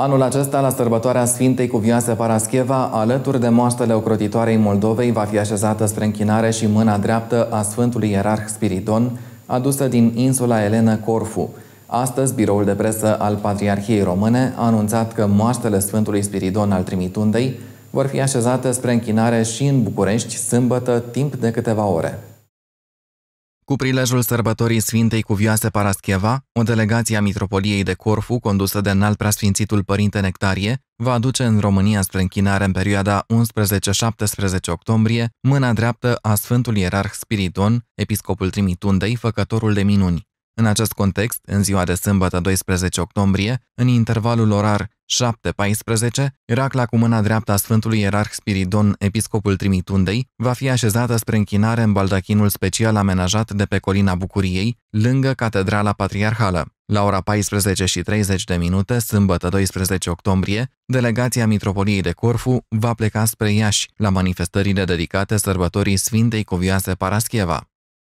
Anul acesta, la sărbătoarea Sfintei Cuvioase Parascheva, alături de moaștele ocrotitoarei Moldovei, va fi așezată spre închinare și mâna dreaptă a Sfântului Ierarh Spiridon, adusă din insula Elenă Corfu. Astăzi, biroul de presă al Patriarhiei Române a anunțat că moaștele Sfântului Spiridon al Trimitundei vor fi așezate spre închinare și în București, sâmbătă, timp de câteva ore. Cu prilejul sărbătorii Sfintei Cuvioase Parascheva, o delegație a Mitropoliei de Corfu, condusă de înalt preasfințitul Părinte Nectarie, va aduce în România spre închinare în perioada 11-17 octombrie mâna dreaptă a Sfântul Ierarh Spiridon, episcopul Trimitundei, făcătorul de minuni. În acest context, în ziua de sâmbătă 12 octombrie, în intervalul orar 7.14, racla cu mâna dreaptă a Sfântului Ierarh Spiridon, episcopul Trimitundei, va fi așezată spre închinare în baldachinul special amenajat de pe colina Bucuriei, lângă Catedrala Patriarhală. La ora 14 și 30 de minute, sâmbătă 12 octombrie, delegația Mitropoliei de Corfu va pleca spre Iași, la manifestările dedicate sărbătorii Sfintei Cuvioase Parascheva.